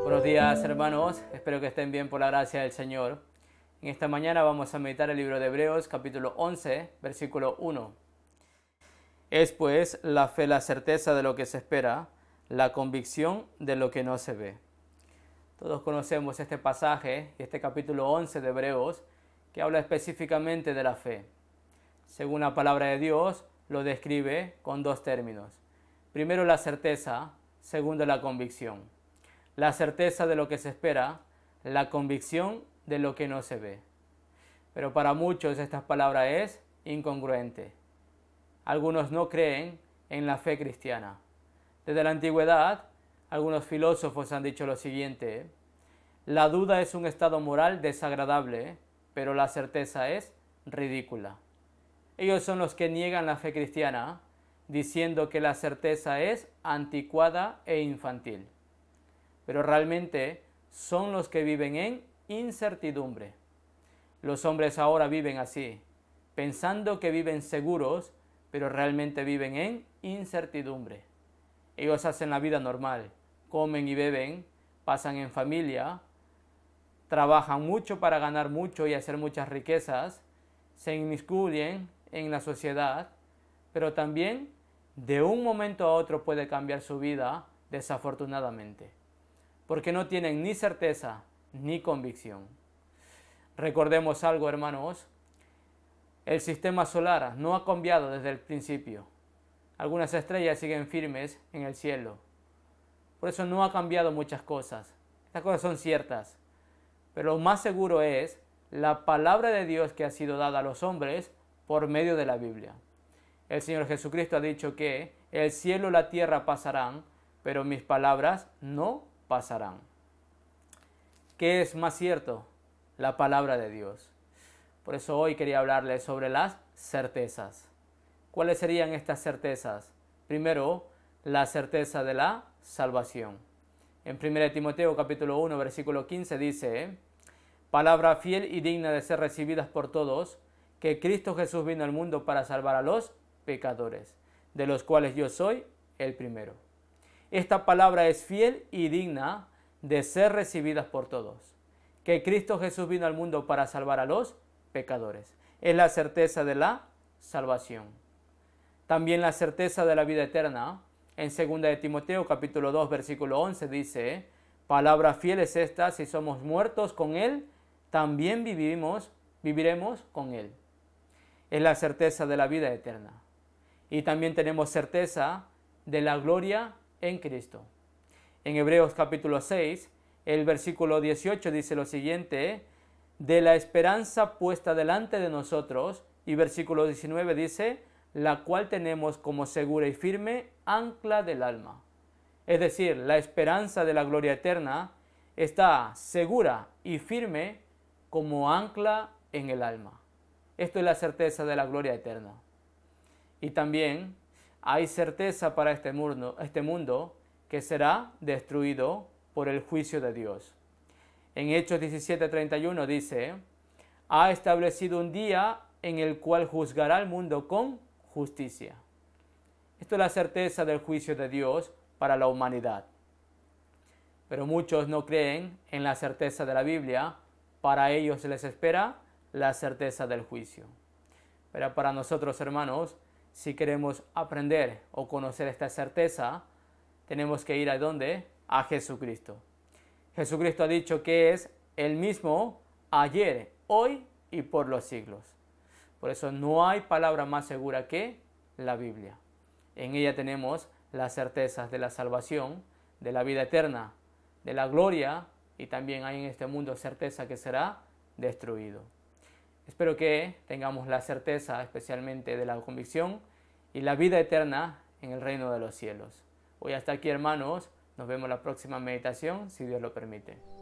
Buenos días hermanos, espero que estén bien por la gracia del Señor. En esta mañana vamos a meditar el libro de Hebreos capítulo 11, versículo 1. Es pues la fe la certeza de lo que se espera, la convicción de lo que no se ve. Todos conocemos este pasaje y este capítulo 11 de Hebreos que habla específicamente de la fe. Según la palabra de Dios, lo describe con dos términos. Primero la certeza, segundo la convicción. La certeza de lo que se espera, la convicción de lo que no se ve. Pero para muchos esta palabra es incongruente. Algunos no creen en la fe cristiana. Desde la antigüedad algunos filósofos han dicho lo siguiente, la duda es un estado moral desagradable, pero la certeza es ridícula. Ellos son los que niegan la fe cristiana, diciendo que la certeza es anticuada e infantil. Pero realmente son los que viven en incertidumbre. Los hombres ahora viven así, pensando que viven seguros, pero realmente viven en incertidumbre. Ellos hacen la vida normal, comen y beben, pasan en familia, trabajan mucho para ganar mucho y hacer muchas riquezas, se inmiscuyen en la sociedad, pero también de un momento a otro puede cambiar su vida desafortunadamente, porque no tienen ni certeza ni convicción. Recordemos algo, hermanos, el sistema solar no ha cambiado desde el principio. Algunas estrellas siguen firmes en el cielo. Por eso no ha cambiado muchas cosas. Estas cosas son ciertas. Pero lo más seguro es la palabra de Dios que ha sido dada a los hombres por medio de la Biblia. El Señor Jesucristo ha dicho que el cielo y la tierra pasarán, pero mis palabras no pasarán. ¿Qué es más cierto? La palabra de Dios. Por eso hoy quería hablarles sobre las certezas. ¿Cuáles serían estas certezas? Primero, la certeza de la salvación. En 1 Timoteo capítulo 1 versículo 15 dice, palabra fiel y digna de ser recibidas por todos, que Cristo Jesús vino al mundo para salvar a los pecadores, de los cuales yo soy el primero. Esta palabra es fiel y digna de ser recibidas por todos, que Cristo Jesús vino al mundo para salvar a los pecadores. Es la certeza de la salvación. También la certeza de la vida eterna, en 2 de Timoteo capítulo 2 versículo 11 dice, palabra fiel es esta, si somos muertos con Él, también vivimos, viviremos con Él. Es la certeza de la vida eterna. Y también tenemos certeza de la gloria en Cristo. En Hebreos capítulo 6, el versículo 18 dice lo siguiente, de la esperanza puesta delante de nosotros, y versículo 19 dice, la cual tenemos como segura y firme ancla del alma. Es decir, la esperanza de la gloria eterna está segura y firme como ancla en el alma. Esto es la certeza de la gloria eterna. Y también hay certeza para este mundo, este mundo que será destruido por el juicio de Dios. En Hechos 17:31 dice, ha establecido un día en el cual juzgará al mundo con justicia. Esto es la certeza del juicio de Dios para la humanidad. Pero muchos no creen en la certeza de la Biblia, para ellos se les espera la certeza del juicio. Pero para nosotros hermanos, si queremos aprender o conocer esta certeza, tenemos que ir a dónde? A Jesucristo. Jesucristo ha dicho que es el mismo ayer, hoy y por los siglos. Por eso no hay palabra más segura que la Biblia. En ella tenemos las certezas de la salvación, de la vida eterna, de la gloria y también hay en este mundo certeza que será destruido. Espero que tengamos la certeza especialmente de la convicción y la vida eterna en el reino de los cielos. Hoy hasta aquí hermanos, nos vemos la próxima meditación si Dios lo permite.